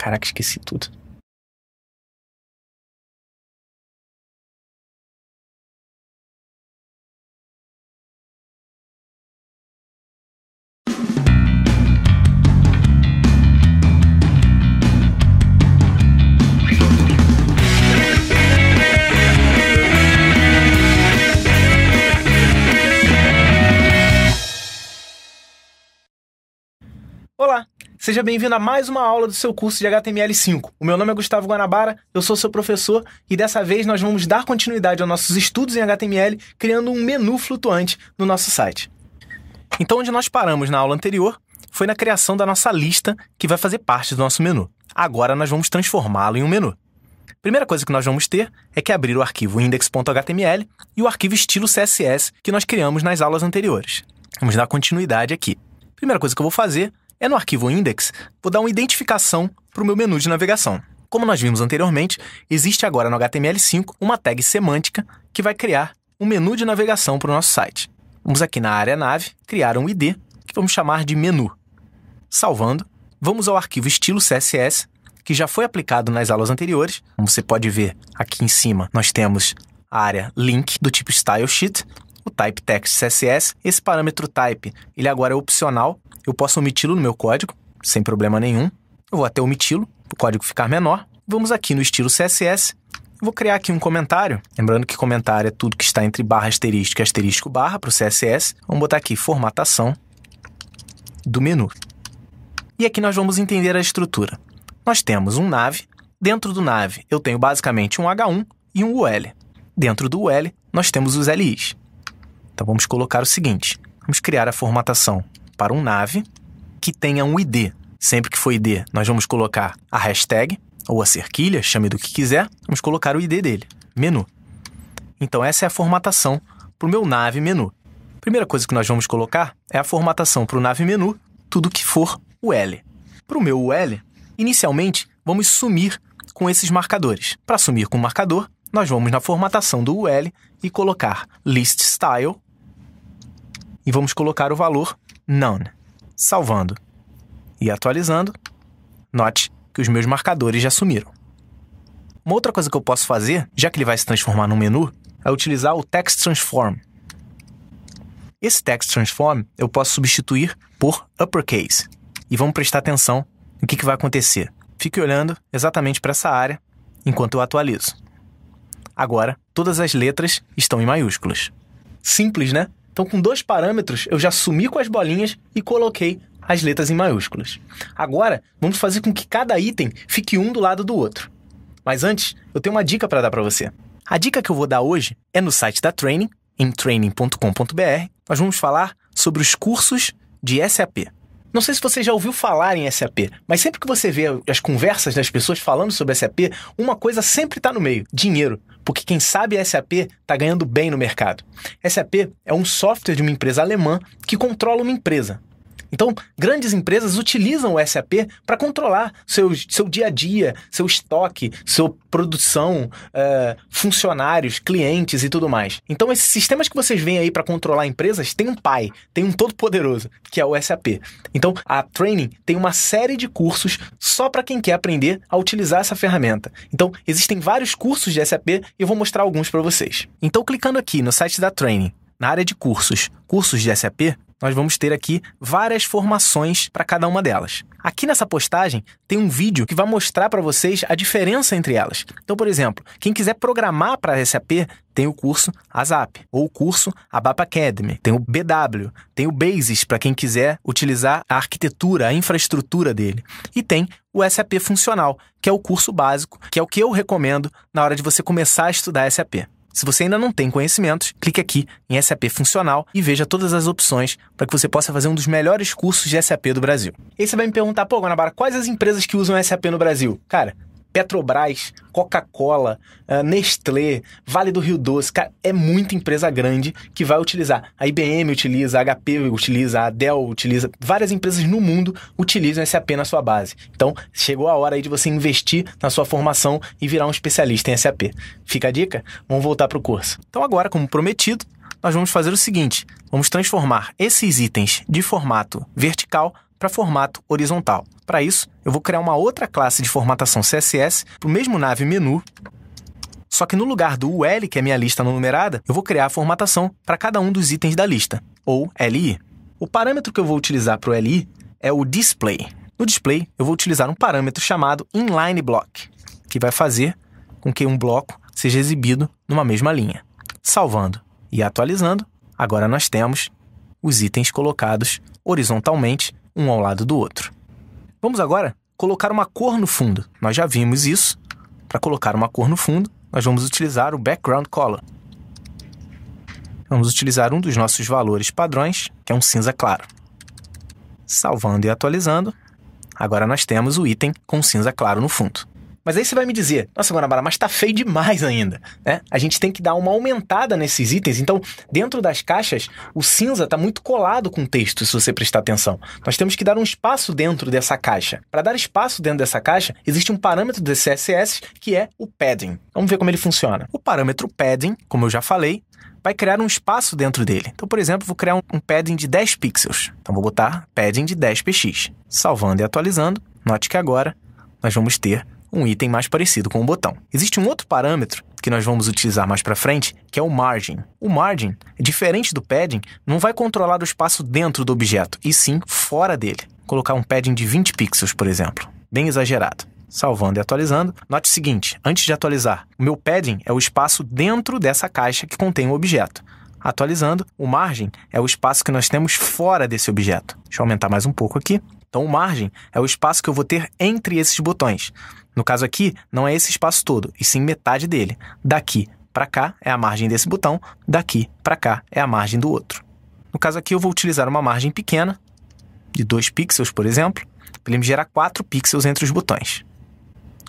Caraca, esqueci tudo. Seja bem-vindo a mais uma aula do seu curso de HTML5. O meu nome é Gustavo Guanabara, eu sou seu professor e dessa vez nós vamos dar continuidade aos nossos estudos em HTML criando um menu flutuante no nosso site. Então, onde nós paramos na aula anterior foi na criação da nossa lista que vai fazer parte do nosso menu. Agora nós vamos transformá-lo em um menu. Primeira coisa que nós vamos ter é que abrir o arquivo index.html e o arquivo estilo CSS que nós criamos nas aulas anteriores. Vamos dar continuidade aqui. Primeira coisa que eu vou fazer é no arquivo index, vou dar uma identificação para o meu menu de navegação. Como nós vimos anteriormente, existe agora no HTML5 uma tag semântica que vai criar um menu de navegação para o nosso site. Vamos aqui na área nave, criar um ID que vamos chamar de menu. Salvando, vamos ao arquivo estilo CSS, que já foi aplicado nas aulas anteriores. Como você pode ver aqui em cima, nós temos a área link do tipo style sheet, o type text CSS. Esse parâmetro type, ele agora é opcional. Eu posso omiti-lo no meu código, sem problema nenhum. Eu vou até omiti-lo, o código ficar menor. Vamos aqui no estilo CSS. Vou criar aqui um comentário. Lembrando que comentário é tudo que está entre barra asterisco e asterisco barra para o CSS. Vamos botar aqui formatação do menu. E aqui nós vamos entender a estrutura. Nós temos um nave. Dentro do nave, eu tenho basicamente um H1 e um UL. Dentro do UL, nós temos os LIs. Então vamos colocar o seguinte: vamos criar a formatação para um nave que tenha um ID. Sempre que for ID, nós vamos colocar a hashtag ou a cerquilha, chame do que quiser, vamos colocar o ID dele, menu. Então essa é a formatação para o meu nave menu. Primeira coisa que nós vamos colocar é a formatação para o nave menu, tudo que for ul Para o meu UL, inicialmente vamos sumir com esses marcadores. Para sumir com o marcador, nós vamos na formatação do UL e colocar list style e vamos colocar o valor none, salvando. E atualizando, note que os meus marcadores já sumiram. Uma outra coisa que eu posso fazer, já que ele vai se transformar num menu, é utilizar o text transform. Esse text transform eu posso substituir por uppercase. E vamos prestar atenção no que, que vai acontecer. Fique olhando exatamente para essa área enquanto eu atualizo. Agora, todas as letras estão em maiúsculas. Simples, né? Então, com dois parâmetros, eu já sumi com as bolinhas e coloquei as letras em maiúsculas. Agora, vamos fazer com que cada item fique um do lado do outro. Mas antes, eu tenho uma dica para dar para você. A dica que eu vou dar hoje é no site da Training, em training.com.br. Nós vamos falar sobre os cursos de SAP. Não sei se você já ouviu falar em SAP, mas sempre que você vê as conversas das pessoas falando sobre SAP, uma coisa sempre está no meio: dinheiro. Porque quem sabe SAP está ganhando bem no mercado. SAP é um software de uma empresa alemã que controla uma empresa, então, grandes empresas utilizam o SAP para controlar seu, seu dia a dia, seu estoque, sua produção, eh, funcionários, clientes e tudo mais. Então, esses sistemas que vocês veem aí para controlar empresas têm um pai, tem um todo-poderoso, que é o SAP. Então, a Training tem uma série de cursos só para quem quer aprender a utilizar essa ferramenta. Então, existem vários cursos de SAP e eu vou mostrar alguns para vocês. Então, clicando aqui no site da Training, na área de cursos, cursos de SAP, nós vamos ter aqui várias formações para cada uma delas. Aqui nessa postagem tem um vídeo que vai mostrar para vocês a diferença entre elas. Então, por exemplo, quem quiser programar para SAP tem o curso ASAP ou o curso ABAP Academy, tem o BW, tem o Basis para quem quiser utilizar a arquitetura, a infraestrutura dele e tem o SAP Funcional, que é o curso básico, que é o que eu recomendo na hora de você começar a estudar SAP. Se você ainda não tem conhecimentos, clique aqui em SAP Funcional e veja todas as opções para que você possa fazer um dos melhores cursos de SAP do Brasil. E aí você vai me perguntar, pô, Guanabara, quais as empresas que usam SAP no Brasil? Cara, Petrobras, Coca-Cola, ah, Nestlé, Vale do Rio Doce, cara, é muita empresa grande que vai utilizar. A IBM utiliza, a HP utiliza, a Dell utiliza, várias empresas no mundo utilizam SAP na sua base. Então, chegou a hora aí de você investir na sua formação e virar um especialista em SAP. Fica a dica? Vamos voltar para o curso. Então, agora, como prometido, nós vamos fazer o seguinte: vamos transformar esses itens de formato vertical para formato horizontal. Para isso, eu vou criar uma outra classe de formatação CSS para o mesmo nave menu. Só que no lugar do UL, que é minha lista não numerada, eu vou criar a formatação para cada um dos itens da lista, ou LI. O parâmetro que eu vou utilizar para o LI é o display. No display, eu vou utilizar um parâmetro chamado inlineBlock, que vai fazer com que um bloco seja exibido numa mesma linha. Salvando e atualizando, agora nós temos os itens colocados horizontalmente um ao lado do outro. Vamos agora colocar uma cor no fundo. Nós já vimos isso. Para colocar uma cor no fundo, nós vamos utilizar o background color. Vamos utilizar um dos nossos valores padrões, que é um cinza claro. Salvando e atualizando, agora nós temos o item com cinza claro no fundo. Mas aí você vai me dizer, nossa, Guanabara, mas tá feio demais ainda, né? A gente tem que dar uma aumentada nesses itens. Então, dentro das caixas, o cinza tá muito colado com o texto, se você prestar atenção. Nós temos que dar um espaço dentro dessa caixa. Para dar espaço dentro dessa caixa, existe um parâmetro do CSS que é o padding. Vamos ver como ele funciona. O parâmetro padding, como eu já falei, vai criar um espaço dentro dele. Então, por exemplo, vou criar um, um padding de 10 pixels. Então, vou botar padding de 10px. Salvando e atualizando, note que agora nós vamos ter um item mais parecido com o botão. Existe um outro parâmetro que nós vamos utilizar mais para frente, que é o margin. O margin, diferente do padding, não vai controlar o espaço dentro do objeto, e sim fora dele. Colocar um padding de 20 pixels, por exemplo, bem exagerado. Salvando e atualizando. Note o seguinte: antes de atualizar, o meu padding é o espaço dentro dessa caixa que contém o objeto. Atualizando, o margin é o espaço que nós temos fora desse objeto. Deixa eu aumentar mais um pouco aqui. Então, o margem é o espaço que eu vou ter entre esses botões. No caso aqui, não é esse espaço todo, e sim metade dele. Daqui para cá é a margem desse botão, daqui para cá é a margem do outro. No caso aqui, eu vou utilizar uma margem pequena, de 2 pixels, por exemplo, para ele me gerar 4 pixels entre os botões.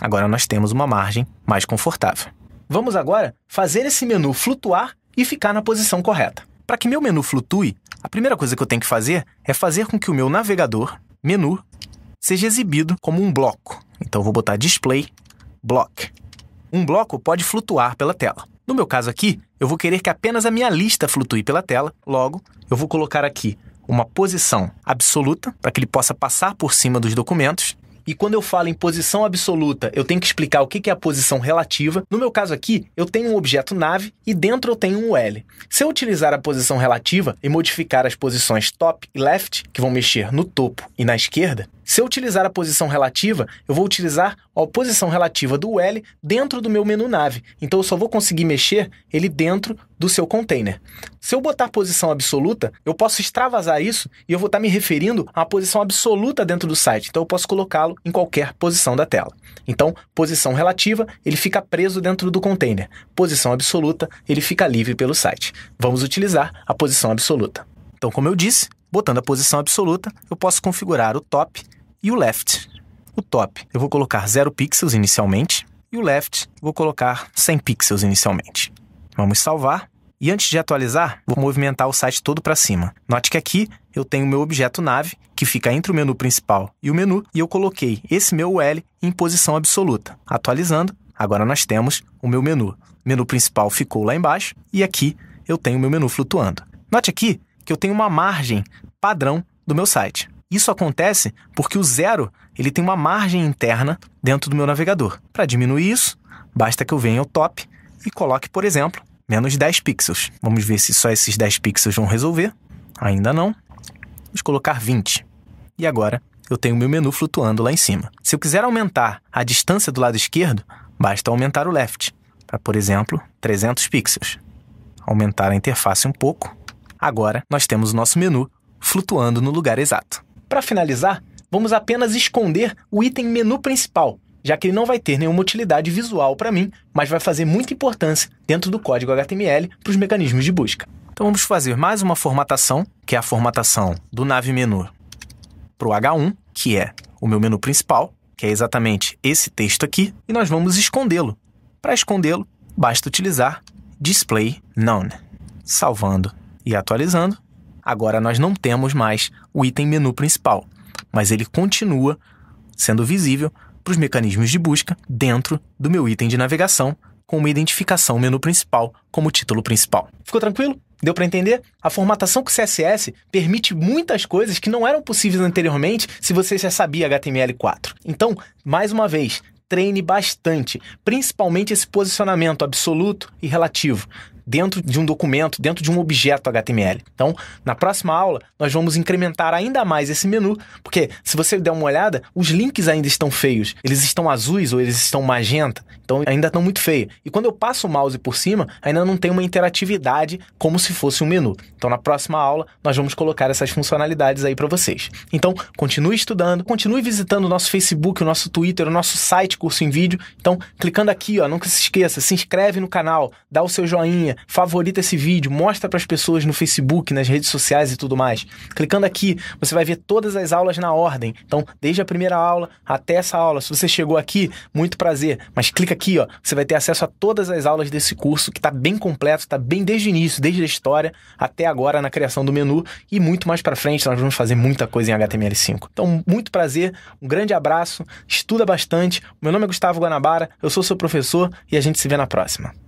Agora nós temos uma margem mais confortável. Vamos agora fazer esse menu flutuar e ficar na posição correta. Para que meu menu flutue, a primeira coisa que eu tenho que fazer é fazer com que o meu navegador, menu, seja exibido como um bloco. Então vou botar display block. Um bloco pode flutuar pela tela. No meu caso aqui, eu vou querer que apenas a minha lista flutue pela tela. Logo, eu vou colocar aqui uma posição absoluta para que ele possa passar por cima dos documentos. E quando eu falo em posição absoluta, eu tenho que explicar o que é a posição relativa. No meu caso aqui, eu tenho um objeto nave e dentro eu tenho um L. Se eu utilizar a posição relativa e modificar as posições top e left, que vão mexer no topo e na esquerda, se eu utilizar a posição relativa, eu vou utilizar a posição relativa do L dentro do meu menu nave. Então eu só vou conseguir mexer ele dentro do seu container. Se eu botar posição absoluta, eu posso extravasar isso e eu vou estar me referindo a posição absoluta dentro do site. Então eu posso colocá-lo em qualquer posição da tela. Então, posição relativa, ele fica preso dentro do container. Posição absoluta, ele fica livre pelo site. Vamos utilizar a posição absoluta. Então, como eu disse, botando a posição absoluta, eu posso configurar o top e o left, o top. Eu vou colocar 0 pixels inicialmente e o left vou colocar 100 pixels inicialmente. Vamos salvar. E antes de atualizar, vou movimentar o site todo para cima. Note que aqui eu tenho o meu objeto nave, que fica entre o menu principal e o menu, e eu coloquei esse meu UL em posição absoluta. Atualizando, agora nós temos o meu menu. O menu principal ficou lá embaixo e aqui eu tenho o meu menu flutuando. Note aqui que eu tenho uma margem padrão do meu site. Isso acontece porque o zero ele tem uma margem interna dentro do meu navegador. Para diminuir isso, basta que eu venha ao top e coloque, por exemplo, menos 10 pixels. Vamos ver se só esses 10 pixels vão resolver. Ainda não. Vamos colocar 20. E agora eu tenho meu menu flutuando lá em cima. Se eu quiser aumentar a distância do lado esquerdo, basta aumentar o left para, por exemplo, 300 pixels. Aumentar a interface um pouco. Agora nós temos o nosso menu flutuando no lugar exato. Para finalizar, vamos apenas esconder o item menu principal, já que ele não vai ter nenhuma utilidade visual para mim, mas vai fazer muita importância dentro do código HTML para os mecanismos de busca. Então vamos fazer mais uma formatação, que é a formatação do nave menu para o H1, que é o meu menu principal, que é exatamente esse texto aqui, e nós vamos escondê-lo. Para escondê-lo, basta utilizar display none. Salvando e atualizando, Agora nós não temos mais o item menu principal, mas ele continua sendo visível para os mecanismos de busca dentro do meu item de navegação com uma identificação menu principal como título principal. Ficou tranquilo? Deu para entender? A formatação com CSS permite muitas coisas que não eram possíveis anteriormente se você já sabia HTML4. Então, mais uma vez, treine bastante, principalmente esse posicionamento absoluto e relativo dentro de um documento, dentro de um objeto HTML. Então, na próxima aula, nós vamos incrementar ainda mais esse menu, porque se você der uma olhada, os links ainda estão feios. Eles estão azuis ou eles estão magenta, então ainda estão muito feios. E quando eu passo o mouse por cima, ainda não tem uma interatividade como se fosse um menu. Então, na próxima aula, nós vamos colocar essas funcionalidades aí para vocês. Então, continue estudando, continue visitando o nosso Facebook, o nosso Twitter, o nosso site, curso em vídeo. Então, clicando aqui, ó, nunca se esqueça, se inscreve no canal, dá o seu joinha, favorita esse vídeo, mostra para as pessoas no Facebook, nas redes sociais e tudo mais. Clicando aqui, você vai ver todas as aulas na ordem. Então, desde a primeira aula até essa aula. Se você chegou aqui, muito prazer, mas clica aqui, ó, você vai ter acesso a todas as aulas desse curso que está bem completo, está bem desde o início, desde a história até agora na criação do menu e muito mais para frente nós vamos fazer muita coisa em HTML5. Então, muito prazer, um grande abraço, estuda bastante. O meu nome é Gustavo Guanabara, eu sou seu professor e a gente se vê na próxima.